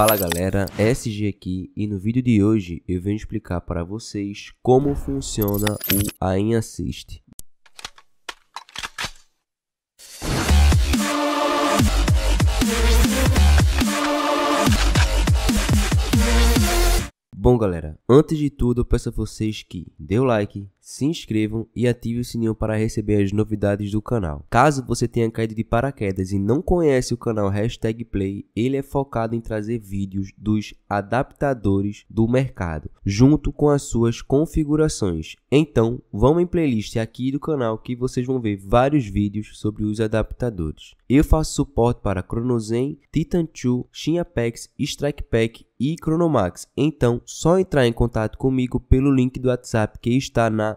Fala galera, SG aqui e no vídeo de hoje eu venho explicar para vocês como funciona o AIM Assist. Bom galera, antes de tudo eu peço a vocês que dê o like, se inscrevam e ative o sininho para receber as novidades do canal. Caso você tenha caído de paraquedas e não conhece o canal Hashtag Play, ele é focado em trazer vídeos dos adaptadores do mercado, junto com as suas configurações. Então, vão em playlist aqui do canal que vocês vão ver vários vídeos sobre os adaptadores. Eu faço suporte para Chronozen, Titan 2, Shinapex, Strike Pack e Chronomax. Então, só entrar em contato comigo pelo link do WhatsApp que está na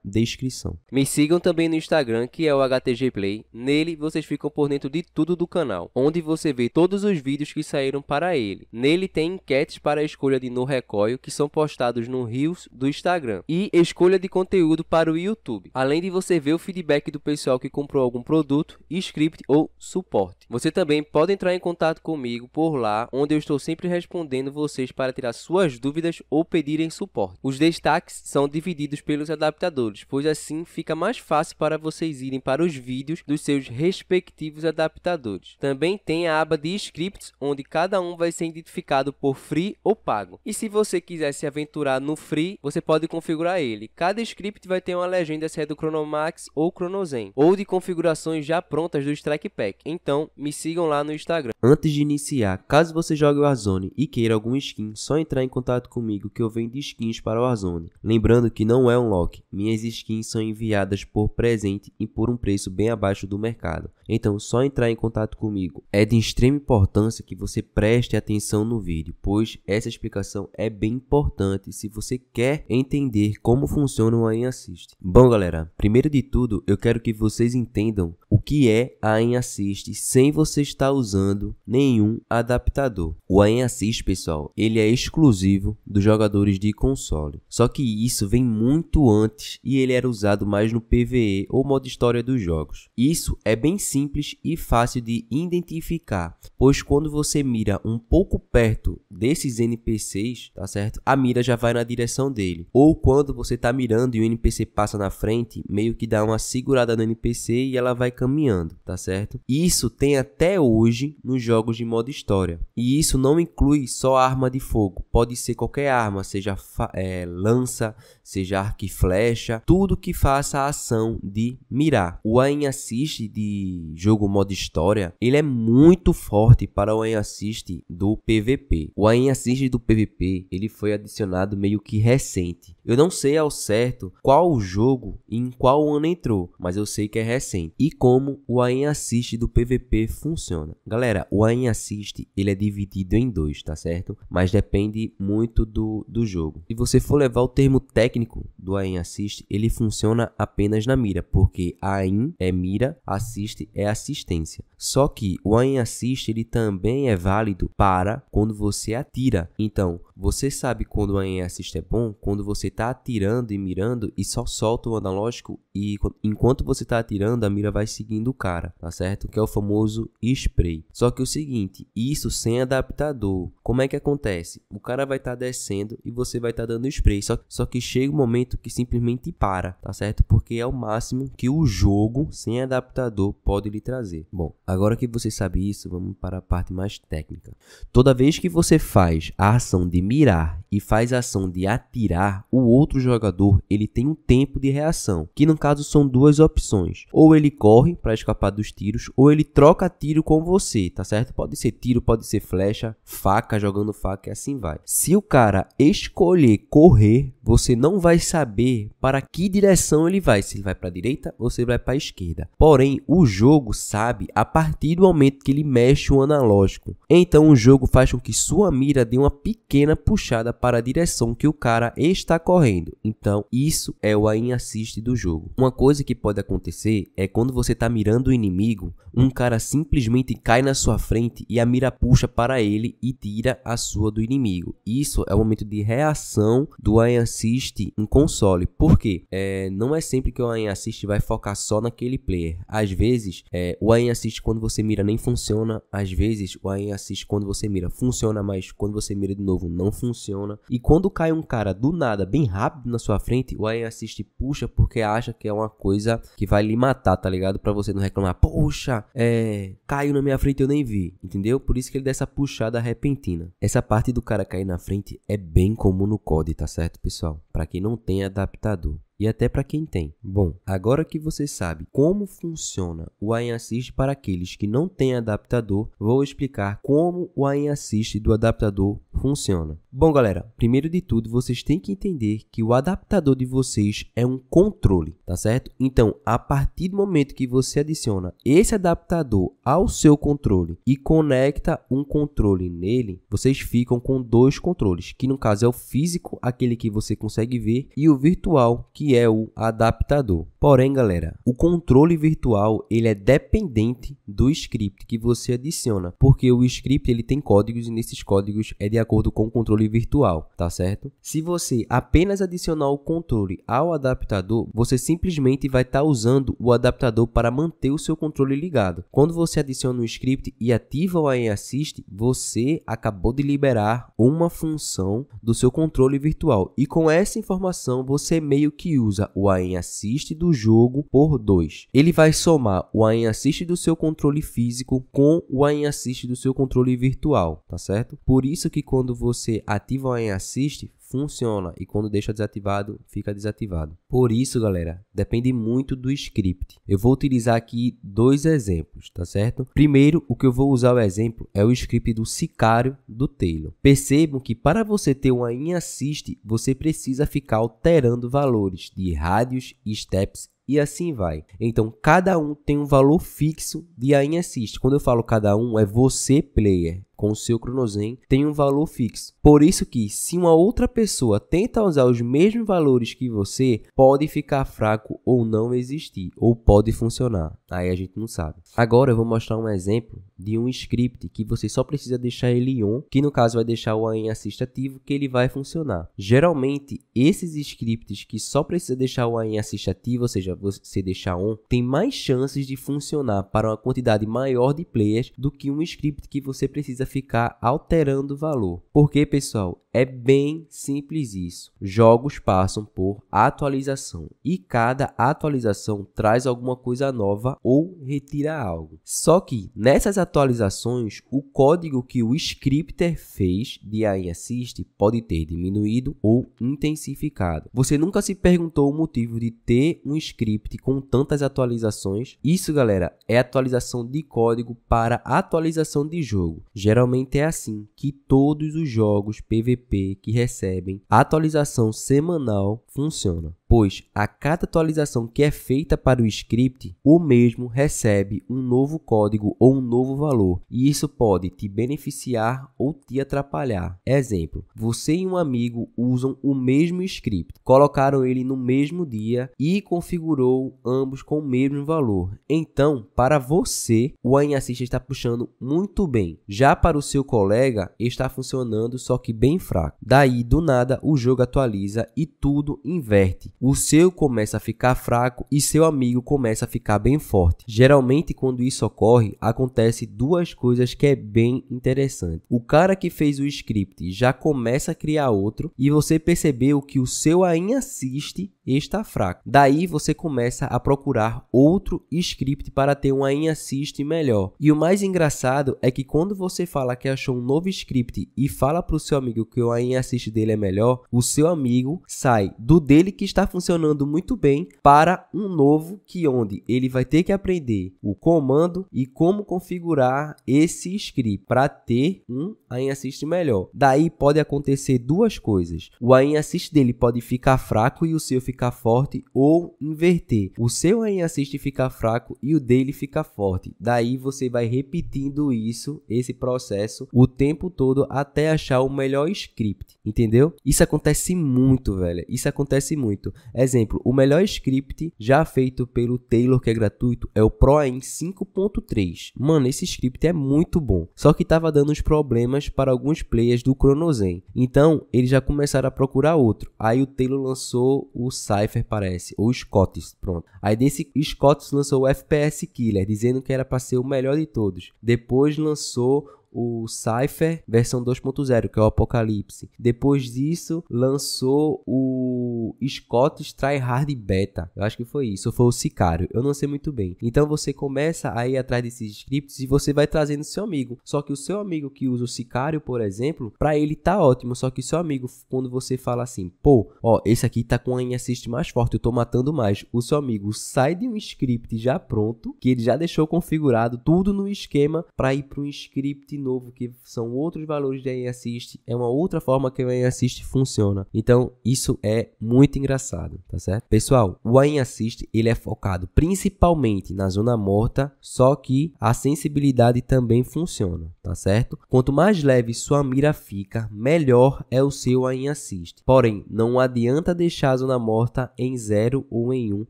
descrição. Me sigam também no Instagram, que é o HTG Play. Nele vocês ficam por dentro de tudo do canal, onde você vê todos os vídeos que saíram para ele. Nele tem enquetes para a escolha de no recolho que são postados no Reels do Instagram e escolha de conteúdo para o YouTube. Além de você ver o feedback do pessoal que comprou algum produto, script ou suporte. Você também pode entrar em contato comigo por lá, onde eu estou sempre respondendo vocês para tirar suas dúvidas ou pedirem suporte. Os destaques são divididos pelos adaptadores computadores, pois assim fica mais fácil para vocês irem para os vídeos dos seus respectivos adaptadores. Também tem a aba de scripts, onde cada um vai ser identificado por free ou pago. E se você quiser se aventurar no free, você pode configurar ele. Cada script vai ter uma legenda se é do Chronomax ou Chronozen, ou de configurações já prontas do Strike Pack. Então, me sigam lá no Instagram. Antes de iniciar, caso você jogue Warzone e queira algum skin, só entrar em contato comigo que eu vendo skins para o Warzone. Lembrando que não é um lock. Minhas as skins são enviadas por presente e por um preço bem abaixo do mercado. Então só entrar em contato comigo. É de extrema importância que você preste atenção no vídeo, pois essa explicação é bem importante se você quer entender como funciona o Assist. Bom galera, primeiro de tudo eu quero que vocês entendam o que é a Assist sem você estar usando nenhum adaptador. O Assist, pessoal, ele é exclusivo dos jogadores de console. Só que isso vem muito antes e e ele era usado mais no PvE ou modo história dos jogos. Isso é bem simples e fácil de identificar, pois quando você mira um pouco perto desses NPCs, tá certo? A mira já vai na direção dele. Ou quando você tá mirando e o NPC passa na frente, meio que dá uma segurada no NPC e ela vai caminhando, tá certo? Isso tem até hoje nos jogos de modo história. E isso não inclui só arma de fogo, pode ser qualquer arma, seja é, lança, seja arco e flecha, tudo que faça a ação de mirar. O aim assist de jogo modo história, ele é muito forte para o aim assist do PVP. O aim assist do PVP, ele foi adicionado meio que recente. Eu não sei ao certo qual jogo e em qual ano entrou, mas eu sei que é recente. E como o aim assist do PVP funciona. Galera, o aim assist, ele é dividido em dois, tá certo? Mas depende muito do, do jogo. Se você for levar o termo técnico do aim assist, ele funciona apenas na mira, porque AIM é mira, assiste é assistência. Só que o AIM assiste ele também é válido para quando você atira. Então, você sabe quando um aim assist é bom? Quando você está atirando e mirando e só solta o analógico e enquanto você está atirando, a mira vai seguindo o cara, tá certo? Que é o famoso spray. Só que o seguinte, isso sem adaptador. Como é que acontece? O cara vai estar tá descendo e você vai estar tá dando spray. Só, só que chega um momento que simplesmente para, tá certo? Porque é o máximo que o jogo sem adaptador pode lhe trazer. Bom, agora que você sabe isso, vamos para a parte mais técnica. Toda vez que você faz a ação de mirar e faz a ação de atirar, o outro jogador ele tem um tempo de reação, que no caso são duas opções. Ou ele corre para escapar dos tiros, ou ele troca tiro com você, tá certo? Pode ser tiro, pode ser flecha, faca, jogando faca e assim vai. Se o cara escolher correr, você não vai saber para que direção ele vai, se ele vai para a direita ou se ele vai para a esquerda. Porém, o jogo sabe a partir do momento que ele mexe o analógico. Então o jogo faz com que sua mira dê uma pequena puxada para a direção que o cara está correndo. Então, isso é o aim assist do jogo. Uma coisa que pode acontecer é quando você está mirando o inimigo, um cara simplesmente cai na sua frente e a mira puxa para ele e tira a sua do inimigo. Isso é o momento de reação do aim assist em console. Por quê? É, não é sempre que o aim assist vai focar só naquele player. Às vezes, é, o aim assist quando você mira nem funciona. Às vezes, o aim assist quando você mira funciona, mas quando você mira de novo não funciona. E quando cai um cara do nada, bem rápido na sua frente, o Alien assiste puxa porque acha que é uma coisa que vai lhe matar, tá ligado? Para você não reclamar, poxa, é, caiu na minha frente eu nem vi, entendeu? Por isso que ele dá essa puxada repentina. Essa parte do cara cair na frente é bem comum no COD, tá certo, pessoal? Para quem não tem adaptador e até para quem tem. Bom, agora que você sabe como funciona o Assist para aqueles que não têm adaptador, vou explicar como o Assist do adaptador funciona. Bom, galera, primeiro de tudo, vocês têm que entender que o adaptador de vocês é um controle, tá certo? Então, a partir do momento que você adiciona esse adaptador ao seu controle e conecta um controle nele, vocês ficam com dois controles, que no caso é o físico, aquele que você consegue ver, e o virtual, que é o adaptador. Porém, galera, o controle virtual ele é dependente do script que você adiciona, porque o script ele tem códigos e nesses códigos é de acordo com o controle virtual, tá certo? Se você apenas adicionar o controle ao adaptador, você simplesmente vai estar tá usando o adaptador para manter o seu controle ligado. Quando você adiciona um script e ativa o AI Assist, você acabou de liberar uma função do seu controle virtual e com essa informação você meio que usa o aim assist do jogo por 2. Ele vai somar o aim assist do seu controle físico com o aim assist do seu controle virtual, tá certo? Por isso que quando você ativa o aim assist, funciona e quando deixa desativado, fica desativado. Por isso, galera, depende muito do script. Eu vou utilizar aqui dois exemplos, tá certo? Primeiro, o que eu vou usar o exemplo é o script do sicário do Taylor. Percebam que para você ter uma inassist, você precisa ficar alterando valores de rádios e steps e assim vai. Então, cada um tem um valor fixo de Ain Assist. Quando eu falo cada um, é você, player com o seu Cronozen tem um valor fixo. Por isso que se uma outra pessoa tenta usar os mesmos valores que você, pode ficar fraco ou não existir, ou pode funcionar. Aí a gente não sabe. Agora eu vou mostrar um exemplo de um script que você só precisa deixar ele on, que no caso vai deixar o A em assist ativo, que ele vai funcionar. Geralmente, esses scripts que só precisa deixar o A em assist ativo, ou seja, você deixar on, tem mais chances de funcionar para uma quantidade maior de players do que um script que você precisa ficar alterando o valor. Porque, pessoal, é bem simples isso. Jogos passam por atualização e cada atualização traz alguma coisa nova ou retira algo. Só que nessas atualizações, o código que o scripter fez de AI Assist pode ter diminuído ou intensificado. Você nunca se perguntou o motivo de ter um script com tantas atualizações? Isso, galera, é atualização de código para atualização de jogo. Geralmente Geralmente é assim que todos os jogos PVP que recebem atualização semanal funcionam pois a cada atualização que é feita para o script, o mesmo recebe um novo código ou um novo valor, e isso pode te beneficiar ou te atrapalhar. Exemplo: você e um amigo usam o mesmo script, colocaram ele no mesmo dia e configurou ambos com o mesmo valor. Então, para você, o Anhassist está puxando muito bem. Já para o seu colega, está funcionando só que bem fraco. Daí, do nada, o jogo atualiza e tudo inverte o seu começa a ficar fraco e seu amigo começa a ficar bem forte. Geralmente, quando isso ocorre, acontece duas coisas que é bem interessante. O cara que fez o script já começa a criar outro e você percebeu que o seu ainda assiste está fraco. Daí você começa a procurar outro script para ter um ainda assiste melhor. E o mais engraçado é que quando você fala que achou um novo script e fala para o seu amigo que o ainda assiste dele é melhor, o seu amigo sai do dele que está funcionando muito bem para um novo que onde ele vai ter que aprender o comando e como configurar esse script para ter um aim assist melhor. Daí pode acontecer duas coisas. O aim assist dele pode ficar fraco e o seu ficar forte ou inverter. O seu aim assist ficar fraco e o dele ficar forte. Daí você vai repetindo isso, esse processo, o tempo todo até achar o melhor script, entendeu? Isso acontece muito, velho. Isso acontece muito. Exemplo, o melhor script já feito pelo Taylor, que é gratuito, é o ProAim 5.3. Mano, esse script é muito bom, só que tava dando uns problemas para alguns players do Chronozen. Então, eles já começaram a procurar outro. Aí o Taylor lançou o Cypher, parece, ou Scottis, pronto. Aí desse Scottis lançou o FPS Killer, dizendo que era para ser o melhor de todos. Depois lançou o Cypher versão 2.0, que é o Apocalipse. Depois disso, lançou o Scott Tryhard Beta. Eu acho que foi isso, ou foi o Sicário. Eu não sei muito bem. Então você começa a ir atrás desses scripts e você vai trazendo seu amigo. Só que o seu amigo que usa o Sicário, por exemplo, para ele tá ótimo. Só que seu amigo, quando você fala assim, pô, ó, esse aqui tá com a assist mais forte, eu tô matando mais. O seu amigo sai de um script já pronto, que ele já deixou configurado tudo no esquema para ir para um script novo, que são outros valores de AIM Assist, é uma outra forma que o AIM Assist funciona. Então, isso é muito engraçado, tá certo? Pessoal, o AIM Assist, ele é focado principalmente na zona morta, só que a sensibilidade também funciona, tá certo? Quanto mais leve sua mira fica, melhor é o seu AIM Assist. Porém, não adianta deixar a zona morta em 0 ou em 1, um,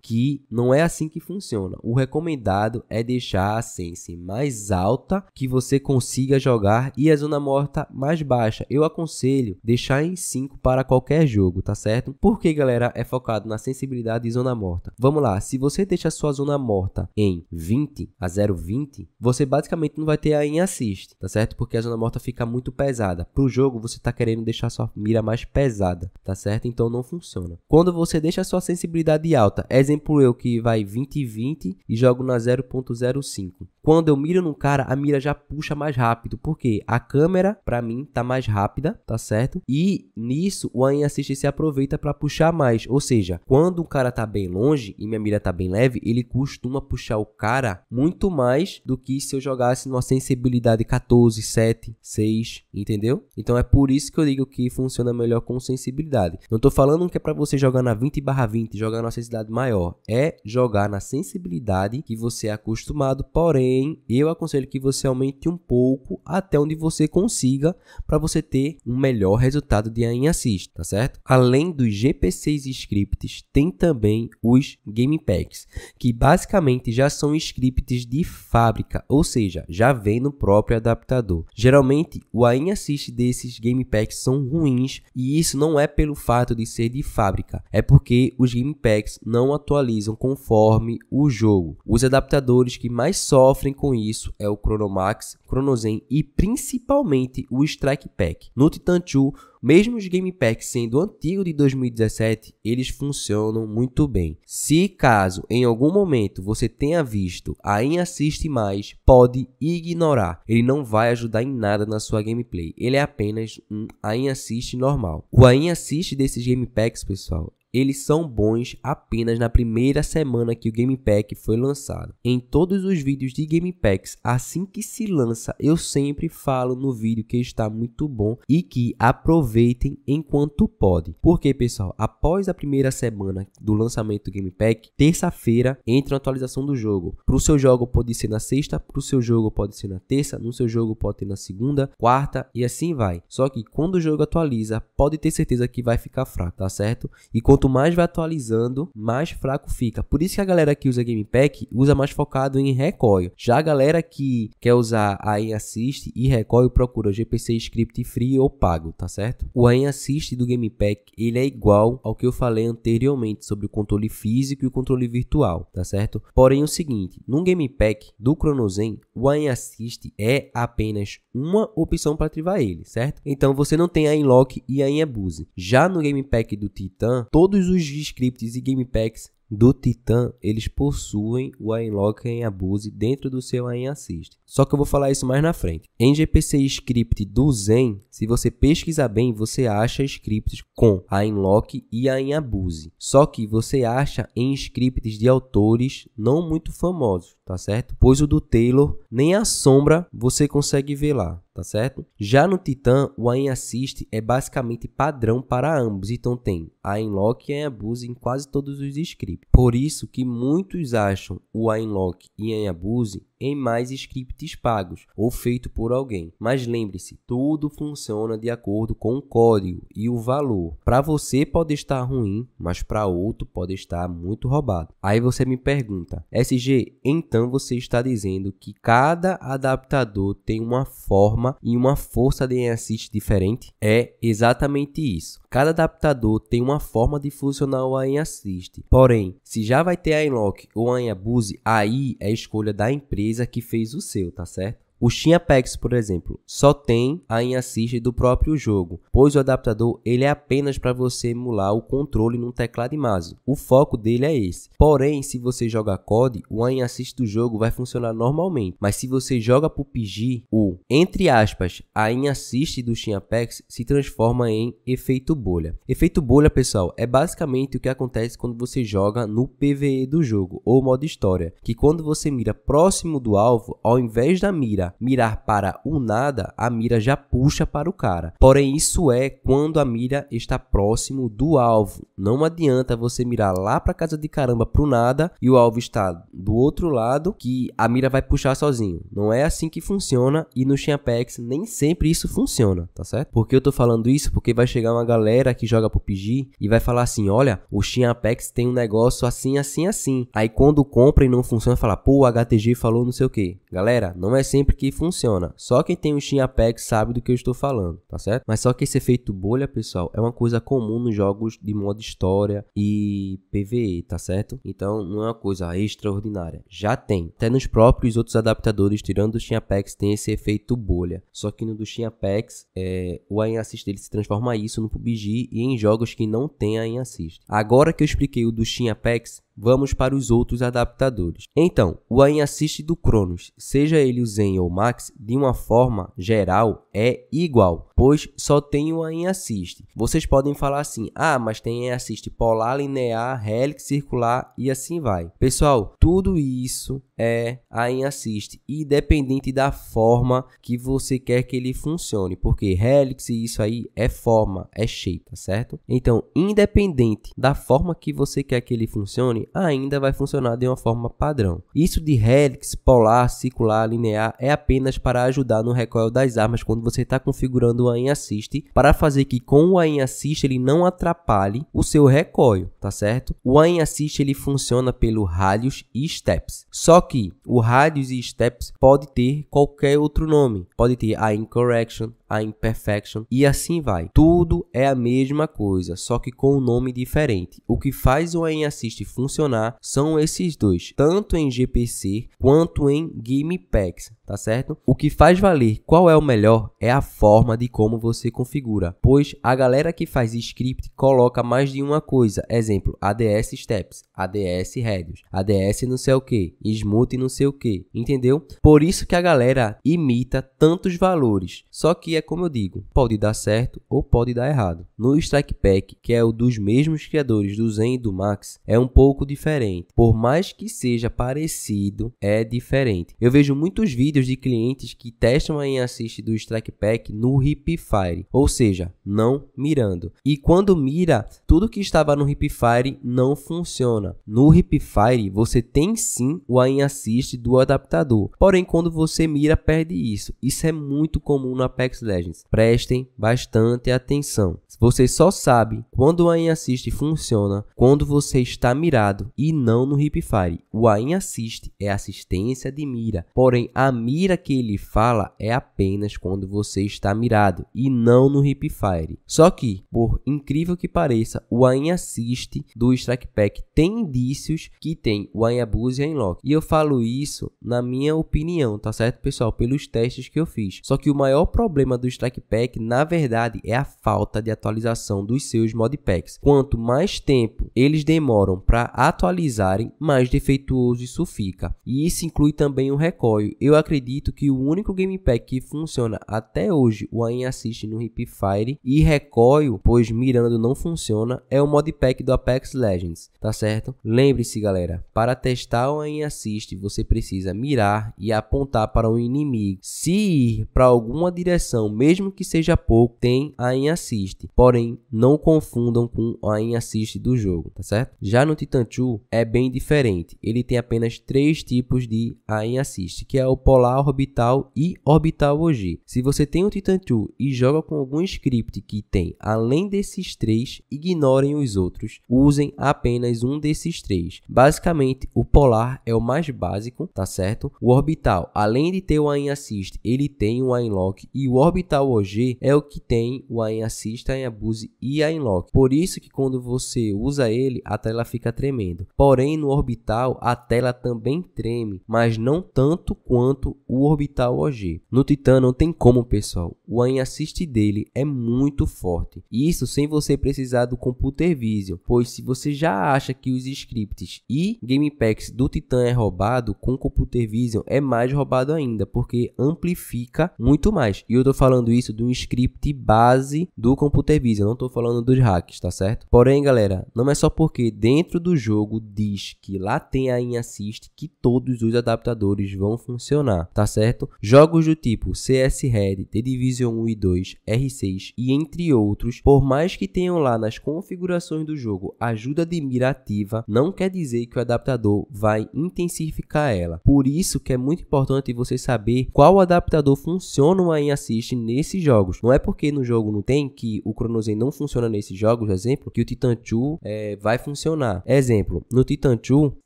que não é assim que funciona. O recomendado é deixar a sense mais alta que você consiga jogar e a zona morta tá mais baixa. Eu aconselho deixar em 5 para qualquer jogo, tá certo? Porque, galera, é focado na sensibilidade e zona morta. Vamos lá, se você deixa sua zona morta em 20 a 0,20, você basicamente não vai ter aí em assist, tá certo? Porque a zona morta fica muito pesada. Pro jogo, você está querendo deixar sua mira mais pesada, tá certo? Então não funciona. Quando você deixa sua sensibilidade alta, exemplo eu que vai 20 e 20 e jogo na 0.05. Quando eu miro num cara, a mira já puxa mais rápido rápido, porque a câmera, para mim, tá mais rápida, tá certo? E nisso o aim assist se aproveita para puxar mais, ou seja, quando o cara tá bem longe e minha mira tá bem leve, ele costuma puxar o cara muito mais do que se eu jogasse numa sensibilidade 14, 7, 6, entendeu? Então é por isso que eu digo que funciona melhor com sensibilidade. Não tô falando que é para você jogar na 20 barra 20, jogar na sensibilidade maior, é jogar na sensibilidade que você é acostumado, porém eu aconselho que você aumente um pouco até onde você consiga para você ter um melhor resultado de assist, tá certo? Além dos GP6 scripts, tem também os Game Packs, que basicamente já são scripts de fábrica, ou seja, já vem no próprio adaptador. Geralmente, o AIM Assist desses Game Packs são ruins, e isso não é pelo fato de ser de fábrica, é porque os Game Packs não atualizam conforme o jogo. Os adaptadores que mais sofrem com isso é o Chronomax, Chronozen e principalmente o Strike Pack. No Titan 2, mesmo os Game Packs sendo antigo de 2017, eles funcionam muito bem. Se caso em algum momento você tenha visto a In Assiste Mais, pode ignorar. Ele não vai ajudar em nada na sua gameplay. Ele é apenas um A In Assiste normal. O A In Assiste desses Game Packs, pessoal, eles são bons apenas na primeira semana que o Game Pack foi lançado. Em todos os vídeos de Game Packs, assim que se lança, eu sempre falo no vídeo que está muito bom e que aproveitem enquanto pode. Porque, pessoal, após a primeira semana do lançamento do Game Pack, terça-feira entra a atualização do jogo. Para o seu jogo pode ser na sexta, para o seu jogo pode ser na terça, no seu jogo pode ser na segunda, quarta e assim vai. Só que quando o jogo atualiza, pode ter certeza que vai ficar fraco, tá certo? E quando quanto mais vai atualizando, mais fraco fica. Por isso que a galera que usa Game Pack usa mais focado em recoil. Já a galera que quer usar a em Assist e recoil procura GPC Script Free ou pago, tá certo? O em Assist do Game Pack, ele é igual ao que eu falei anteriormente sobre o controle físico e o controle virtual, tá certo? Porém o seguinte, no Game Pack do Chronozen, o em Assist é apenas uma opção para ativar ele, certo? Então você não tem a em Lock e a em Abuse. Já no Game Pack do Titan, todo todos os scripts e gamepacks do Titan, eles possuem o Unlock em Abuse dentro do seu Aim Assist. Só que eu vou falar isso mais na frente. Em GPC Script do Zen, se você pesquisar bem, você acha scripts com Unlock e Aim Abuse. Só que você acha em scripts de autores não muito famosos, tá certo? Pois o do Taylor, nem a sombra você consegue ver lá tá certo? Já no Titan, o aim assist é basicamente padrão para ambos, então tem aim lock e aim abuse em quase todos os scripts. Por isso que muitos acham o aim lock e aim abuse em mais scripts pagos ou feito por alguém. Mas lembre-se, tudo funciona de acordo com o código e o valor. Para você pode estar ruim, mas para outro pode estar muito roubado. Aí você me pergunta, SG, então você está dizendo que cada adaptador tem uma forma e uma força de assist diferente? É exatamente isso. Cada adaptador tem uma forma de funcionar o AIM Assist. Porém, se já vai ter a Unlock ou a Abuse, aí é escolha da empresa Luísa que fez o seu, tá certo? O Steam Apex, por exemplo, só tem a in-assist do próprio jogo, pois o adaptador ele é apenas para você emular o controle num teclado e mouse. O foco dele é esse. Porém, se você joga COD, o in-assist do jogo vai funcionar normalmente, mas se você joga pro PG, o entre aspas, a inassist do Steam Apex se transforma em efeito bolha. Efeito bolha, pessoal, é basicamente o que acontece quando você joga no PVE do jogo ou modo história, que quando você mira próximo do alvo, ao invés da mira mirar para o nada, a mira já puxa para o cara. Porém, isso é quando a mira está próximo do alvo. Não adianta você mirar lá para casa de caramba para o nada e o alvo está do outro lado que a mira vai puxar sozinho. Não é assim que funciona e no Champex nem sempre isso funciona, tá certo? Porque eu tô falando isso porque vai chegar uma galera que joga o PG e vai falar assim: "Olha, o Champex tem um negócio assim, assim, assim". Aí quando compra e não funciona, fala: "Pô, o HTG falou não sei o que". Galera, não é sempre aqui funciona. Só quem tem um Steam Apex sabe do que eu estou falando, tá certo? Mas só que esse efeito bolha, pessoal, é uma coisa comum nos jogos de modo história e PVE, tá certo? Então não é uma coisa extraordinária. Já tem. Até nos próprios outros adaptadores, tirando o Steam Apex, tem esse efeito bolha. Só que no do Steam Apex, é, o Aim Assist ele se transforma isso no PUBG e em jogos que não tem Aim Assist. Agora que eu expliquei o do Steam Apex, Vamos para os outros adaptadores. Então, o Ain Assist do Cronos, seja ele o Zen ou o Max, de uma forma geral é igual, pois só tem o Ain Assist. Vocês podem falar assim, ah, mas tem Ain Assist polar, linear, helix, circular e assim vai. Pessoal, tudo isso é a Inassist, independente da forma que você quer que ele funcione, porque helix e isso aí é forma, é shape, tá certo? Então, independente da forma que você quer que ele funcione, ainda vai funcionar de uma forma padrão. Isso de helix, polar, circular, linear é apenas para ajudar no recoil das armas quando você está configurando o aim assist para fazer que com o aim assist ele não atrapalhe o seu recoil, tá certo? O aim assist ele funciona pelo radius e steps. Só que que o radius e steps pode ter qualquer outro nome. Pode ter a incorrection, a imperfection e assim vai. Tudo é a mesma coisa, só que com um nome diferente. O que faz o em assist funcionar são esses dois, tanto em GPC quanto em Game Packs, tá certo? O que faz valer qual é o melhor é a forma de como você configura, pois a galera que faz script coloca mais de uma coisa, exemplo, ADS Steps, ADS Radius, ADS não sei o que, Smooth não sei o que, entendeu? Por isso que a galera imita tantos valores, só que é é como eu digo, pode dar certo ou pode dar errado. No Strike Pack, que é o dos mesmos criadores do Zen e do Max, é um pouco diferente. Por mais que seja parecido, é diferente. Eu vejo muitos vídeos de clientes que testam em assist do Strike Pack no Hipfire, ou seja, não mirando. E quando mira, tudo que estava no Hipfire não funciona. No Hipfire, você tem sim o aim assist do adaptador. Porém, quando você mira, perde isso. Isso é muito comum no Apex Legends Legends. Prestem bastante atenção. Você só sabe quando o Aim Assist funciona quando você está mirado e não no hip fire. O Aim Assist é assistência de mira, porém a mira que ele fala é apenas quando você está mirado e não no hip fire. Só que, por incrível que pareça, o Aim Assist do Strike Pack tem indícios que tem o Aim Abuse e Aim Lock. E eu falo isso na minha opinião, tá certo, pessoal? Pelos testes que eu fiz. Só que o maior problema do Strike Pack, na verdade, é a falta de atualização dos seus modpacks. Quanto mais tempo eles demoram para atualizarem, mais defeituoso isso fica. E isso inclui também o recoil. Eu acredito que o único game pack que funciona até hoje, o Aim Assist no Hip Fire e recoil, pois mirando não funciona, é o modpack do Apex Legends, tá certo? Lembre-se, galera, para testar o Aim Assist, você precisa mirar e apontar para o um inimigo. Se ir para alguma direção mesmo que seja pouco, tem a em assist. Porém, não confundam com a em assist do jogo, tá certo? Já no Titan 2 é bem diferente. Ele tem apenas três tipos de a em assist, que é o polar orbital e orbital OG. Se você tem o Titan 2 e joga com algum script que tem além desses três, ignorem os outros, usem apenas um desses três. Basicamente, o polar é o mais básico, tá certo? O orbital, além de ter o aim assist, ele tem o aim lock e o orbital OG é o que tem o AIM Assist, AIM Abuse e AIM Lock. Por isso que quando você usa ele, a tela fica tremendo. Porém, no orbital, a tela também treme, mas não tanto quanto o orbital OG. No Titan não tem como, pessoal. O AIM Assist dele é muito forte. Isso sem você precisar do Computer Vision, pois se você já acha que os scripts e gamepacks do Titan é roubado, com o Computer Vision é mais roubado ainda, porque amplifica muito mais. E eu tô falando isso de um script base do Computer Vision, não estou falando dos hacks, tá certo? Porém, galera, não é só porque dentro do jogo diz que lá tem a InAssist que todos os adaptadores vão funcionar, tá certo? Jogos do tipo CS Red, The Division 1 e 2, R6 e entre outros, por mais que tenham lá nas configurações do jogo ajuda de mira ativa, não quer dizer que o adaptador vai intensificar ela. Por isso que é muito importante você saber qual adaptador funciona o InAssist existe nesses jogos. Não é porque no jogo não tem que o Chrono não funciona nesses jogos, exemplo, que o Titan 2 é, vai funcionar. Exemplo, no Titan 2,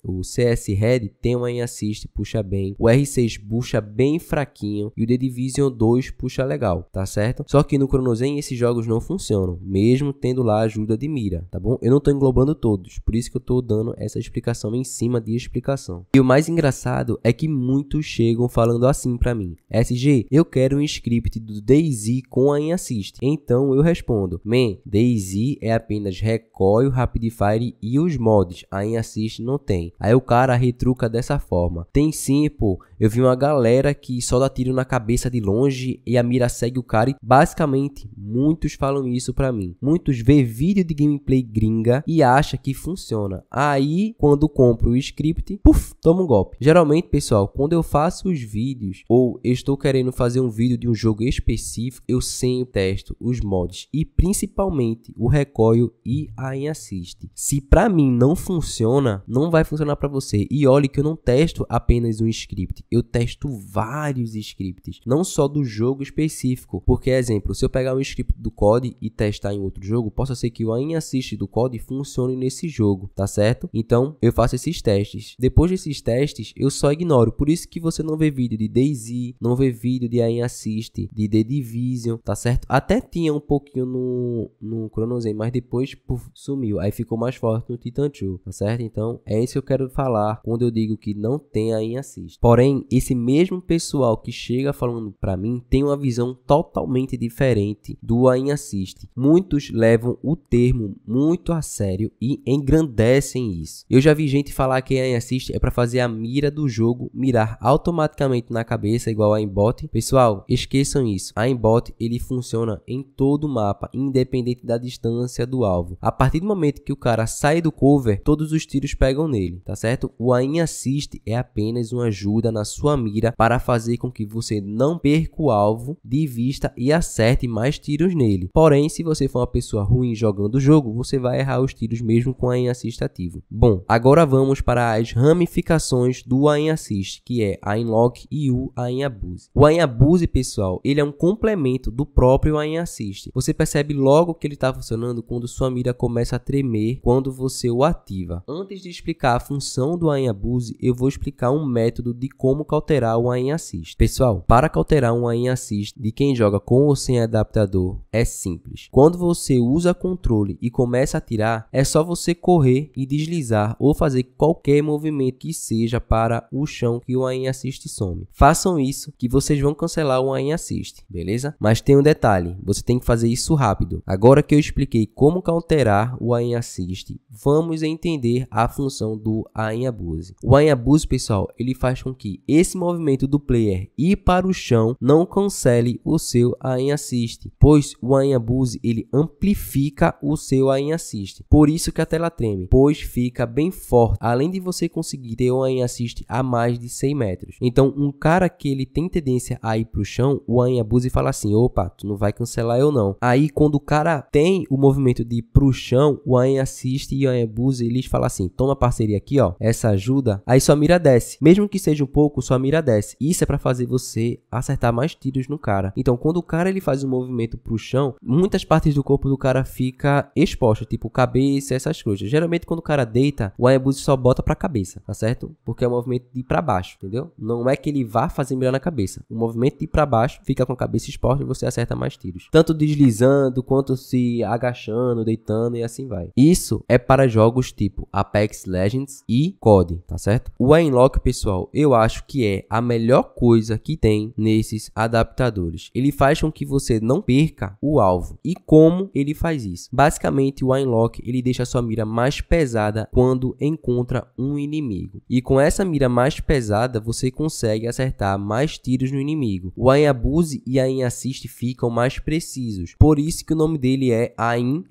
o CS Red tem um assist, puxa bem. O R6 puxa bem fraquinho. E o The Division 2 puxa legal, tá certo? Só que no Chrono esses jogos não funcionam, mesmo tendo lá ajuda de mira, tá bom? Eu não tô englobando todos, por isso que eu tô dando essa explicação em cima de explicação. E o mais engraçado é que muitos chegam falando assim para mim: SG, eu quero um script do do Daisy com a Inassist. Então eu respondo, man, Daisy é apenas Recoil, fire e os mods, a Inassist não tem. Aí o cara retruca dessa forma, tem sim, pô, eu vi uma galera que só dá tiro na cabeça de longe e a mira segue o cara. E basicamente, muitos falam isso para mim. Muitos vê vídeo de gameplay gringa e acha que funciona. Aí, quando compro o script, puf, toma um golpe. Geralmente, pessoal, quando eu faço os vídeos ou estou querendo fazer um vídeo de um jogo específico, eu sempre testo os mods e principalmente o recoil e a em assist. Se para mim não funciona, não vai funcionar para você. E olhe que eu não testo apenas um script eu testo vários scripts, não só do jogo específico. Porque, exemplo, se eu pegar um script do COD e testar em outro jogo, possa ser que o aim assist do COD funcione nesse jogo, tá certo? Então, eu faço esses testes. Depois desses testes, eu só ignoro. Por isso que você não vê vídeo de Daisy, não vê vídeo de aim assist, de The Division, tá certo? Até tinha um pouquinho no, no Chrono mas depois sumiu. Aí ficou mais forte no Titan Two, tá certo? Então, é isso que eu quero falar quando eu digo que não tem aim assist. Porém, esse mesmo pessoal que chega falando para mim tem uma visão totalmente diferente do aim Assist. Muitos levam o termo muito a sério e engrandecem isso. Eu já vi gente falar que aim Assist é para fazer a mira do jogo mirar automaticamente na cabeça igual a Aimbot. Pessoal, esqueçam isso. A Aimbot ele funciona em todo o mapa, independente da distância do alvo. A partir do momento que o cara sai do cover, todos os tiros pegam nele, tá certo? O aim Assist é apenas uma ajuda na sua mira para fazer com que você não perca o alvo de vista e acerte mais tiros nele. Porém, se você for uma pessoa ruim jogando o jogo, você vai errar os tiros mesmo com a assist ativo. Bom, agora vamos para as ramificações do aim assist, que é a lock e o aim abuse. O aim abuse, pessoal, ele é um complemento do próprio aim assist. Você percebe logo que ele está funcionando quando sua mira começa a tremer quando você o ativa. Antes de explicar a função do aim abuse, eu vou explicar um método de como como cauterar o aim assist. Pessoal, para cauterar um aim assist de quem joga com ou sem adaptador é simples. Quando você usa controle e começa a tirar, é só você correr e deslizar ou fazer qualquer movimento que seja para o chão que o aim assist some. Façam isso que vocês vão cancelar o aim assist, beleza? Mas tem um detalhe, você tem que fazer isso rápido. Agora que eu expliquei como counterar o aim assist, vamos entender a função do aim abuse. O aim abuse, pessoal, ele faz com que esse movimento do player ir para o chão não cancele o seu aim assist, pois o aim abuse ele amplifica o seu aim assist. Por isso que a tela treme, pois fica bem forte, além de você conseguir ter um aim assist a mais de 100 metros. Então, um cara que ele tem tendência a ir para o chão, o aim abuse fala assim: "Opa, tu não vai cancelar eu não". Aí quando o cara tem o movimento de ir para o chão, o aim assist e o aim abuse, eles falam assim: "Toma parceria aqui, ó, essa ajuda". Aí sua mira desce, mesmo que seja um pouco pouco, sua mira desce. Isso é para fazer você acertar mais tiros no cara. Então, quando o cara ele faz um movimento pro chão, muitas partes do corpo do cara fica exposta, tipo cabeça, essas coisas. Geralmente, quando o cara deita, o Hayabusa só bota pra cabeça, tá certo? Porque é um movimento de ir pra baixo, entendeu? Não é que ele vá fazer mira na cabeça. O movimento de ir pra baixo fica com a cabeça exposta e você acerta mais tiros. Tanto deslizando, quanto se agachando, deitando e assim vai. Isso é para jogos tipo Apex Legends e COD, tá certo? O Aimlock, pessoal, eu acho que é a melhor coisa que tem nesses adaptadores. Ele faz com que você não perca o alvo. E como ele faz isso? Basicamente, o Lock ele deixa a sua mira mais pesada quando encontra um inimigo. E com essa mira mais pesada, você consegue acertar mais tiros no inimigo. O Abuse e Aim Assist ficam mais precisos. Por isso que o nome dele é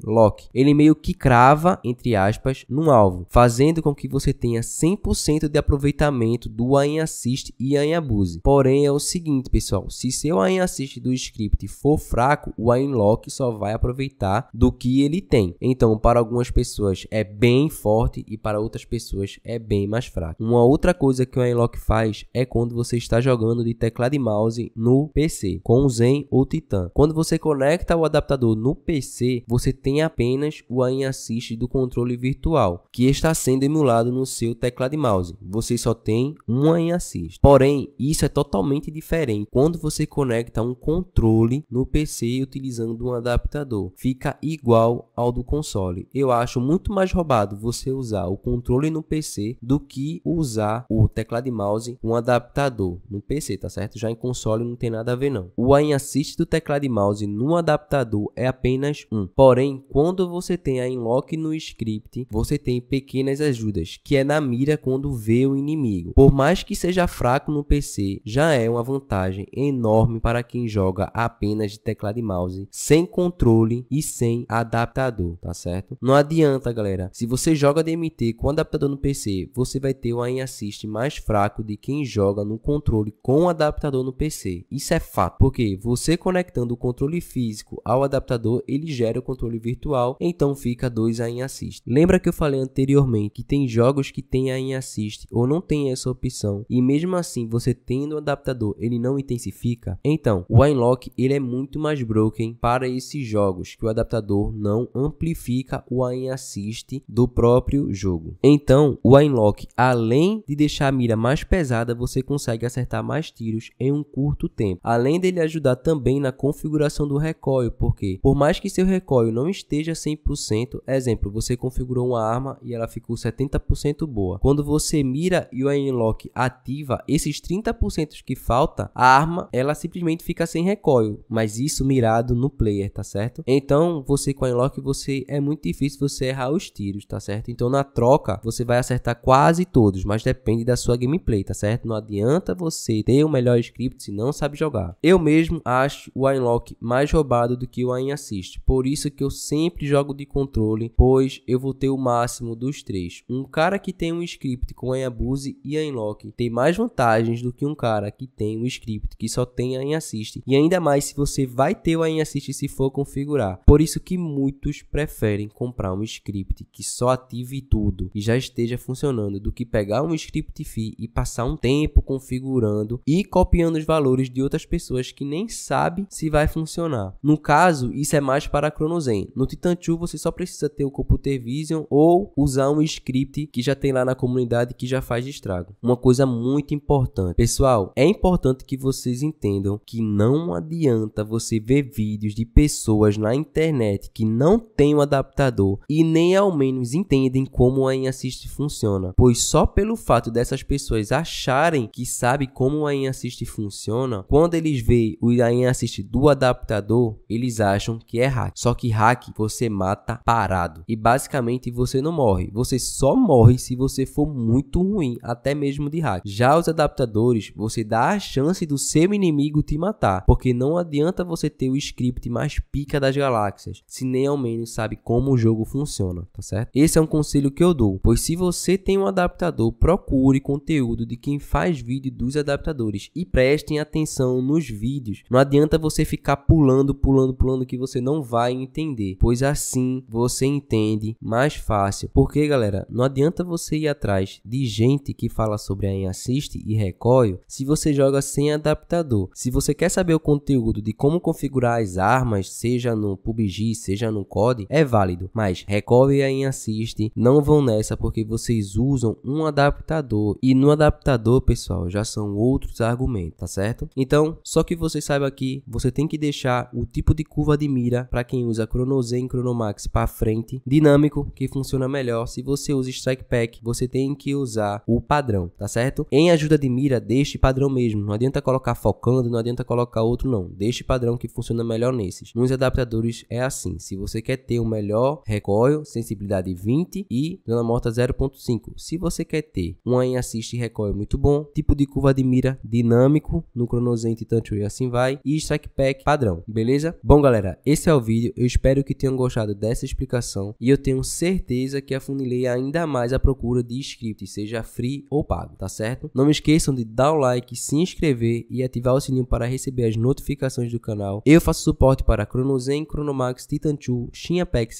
Lock. Ele meio que crava, entre aspas, num alvo, fazendo com que você tenha 100% de aproveitamento do Assist e Ain abuse. Porém, é o seguinte, pessoal: se seu Ain assiste do script for fraco, o Ain Lock só vai aproveitar do que ele tem. Então, para algumas pessoas é bem forte e para outras pessoas é bem mais fraco. Uma outra coisa que o Ain Lock faz é quando você está jogando de teclado e mouse no PC, com o Zen ou Titan. Quando você conecta o adaptador no PC, você tem apenas o Ain Assist do controle virtual, que está sendo emulado no seu teclado e mouse. Você só tem um Ain Assist assiste. Porém, isso é totalmente diferente quando você conecta um controle no PC utilizando um adaptador. Fica igual ao do console. Eu acho muito mais roubado você usar o controle no PC do que usar o teclado e mouse um adaptador no PC, tá certo? Já em console não tem nada a ver não. O aim assist do teclado e mouse no adaptador é apenas um. Porém, quando você tem a unlock no script, você tem pequenas ajudas, que é na mira quando vê o inimigo. Por mais que seja seja fraco no PC já é uma vantagem enorme para quem joga apenas de teclado e mouse, sem controle e sem adaptador, tá certo? Não adianta, galera. Se você joga DMT com adaptador no PC, você vai ter o aim assist mais fraco de quem joga no controle com adaptador no PC. Isso é fato, porque você conectando o controle físico ao adaptador, ele gera o controle virtual, então fica 2 aim assist. Lembra que eu falei anteriormente que tem jogos que tem aim assist ou não tem essa opção e mesmo assim você tendo um adaptador ele não intensifica, então o Unlock ele é muito mais broken para esses jogos que o adaptador não amplifica o aim assist do próprio jogo. Então o Unlock além de deixar a mira mais pesada você consegue acertar mais tiros em um curto tempo, além dele ajudar também na configuração do recoil, porque por mais que seu recoil não esteja 100%, exemplo, você configurou uma arma e ela ficou 70% boa. Quando você mira e o unlock ativa ativa, esses 30% que falta, a arma ela simplesmente fica sem recoil, mas isso mirado no player, tá certo? Então, você com a Unlock, você é muito difícil você errar os tiros, tá certo? Então, na troca, você vai acertar quase todos, mas depende da sua gameplay, tá certo? Não adianta você ter o melhor script se não sabe jogar. Eu mesmo acho o Unlock mais roubado do que o Aim Assist, por isso que eu sempre jogo de controle, pois eu vou ter o máximo dos três. Um cara que tem um script com Aim Abuse e Aim Lock tem mais mais vantagens do que um cara que tem um script que só tem a assist. E ainda mais se você vai ter o em assist se for configurar. Por isso que muitos preferem comprar um script que só ative tudo e já esteja funcionando do que pegar um script fee e passar um tempo configurando e copiando os valores de outras pessoas que nem sabe se vai funcionar. No caso, isso é mais para a ChronoZen. No Titan 2 você só precisa ter o Computer Vision ou usar um script que já tem lá na comunidade que já faz estrago. Uma coisa muito muito importante. Pessoal, é importante que vocês entendam que não adianta você ver vídeos de pessoas na internet que não têm o um adaptador e nem ao menos entendem como a Inassist funciona, pois só pelo fato dessas pessoas acharem que sabe como a Inassist funciona, quando eles veem o Inassist do adaptador, eles acham que é hack. Só que hack você mata parado e basicamente você não morre, você só morre se você for muito ruim, até mesmo de hack. Já já os adaptadores, você dá a chance do seu inimigo te matar, porque não adianta você ter o script mais pica das galáxias, se nem ao menos sabe como o jogo funciona, tá certo? Esse é um conselho que eu dou, pois se você tem um adaptador, procure conteúdo de quem faz vídeo dos adaptadores e prestem atenção nos vídeos. Não adianta você ficar pulando, pulando, pulando que você não vai entender, pois assim você entende mais fácil. Porque, galera, não adianta você ir atrás de gente que fala sobre a Enhancing assiste e recoil se você joga sem adaptador. Se você quer saber o conteúdo de como configurar as armas, seja no PUBG, seja no COD, é válido, mas recoil e em assiste não vão nessa porque vocês usam um adaptador e no adaptador, pessoal, já são outros argumentos, tá certo? Então, só que você saiba aqui, você tem que deixar o tipo de curva de mira para quem usa Chrono e Chronomax para frente, dinâmico, que funciona melhor. Se você usa Strike Pack, você tem que usar o padrão, tá certo? Em nem ajuda de mira, deixe padrão mesmo. Não adianta colocar focando, não adianta colocar outro, não. Deixe padrão que funciona melhor nesses. Nos adaptadores é assim. Se você quer ter o um melhor recoil, sensibilidade 20 e zona morta 0.5. Se você quer ter um aim assist e recoil muito bom, tipo de curva de mira dinâmico, no chronosente e e assim vai, e strike pack padrão, beleza? Bom galera, esse é o vídeo. Eu espero que tenham gostado dessa explicação e eu tenho certeza que afunilei ainda mais a procura de script, seja free ou pago, tá certo? Não esqueçam de dar o like, se inscrever e ativar o sininho para receber as notificações do canal. Eu faço suporte para Chronozen, Chronomax, Titan 2, Shin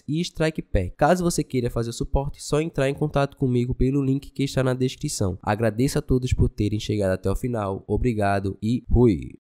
e Strike Pack. Caso você queira fazer o suporte, só entrar em contato comigo pelo link que está na descrição. Agradeço a todos por terem chegado até o final. Obrigado e fui!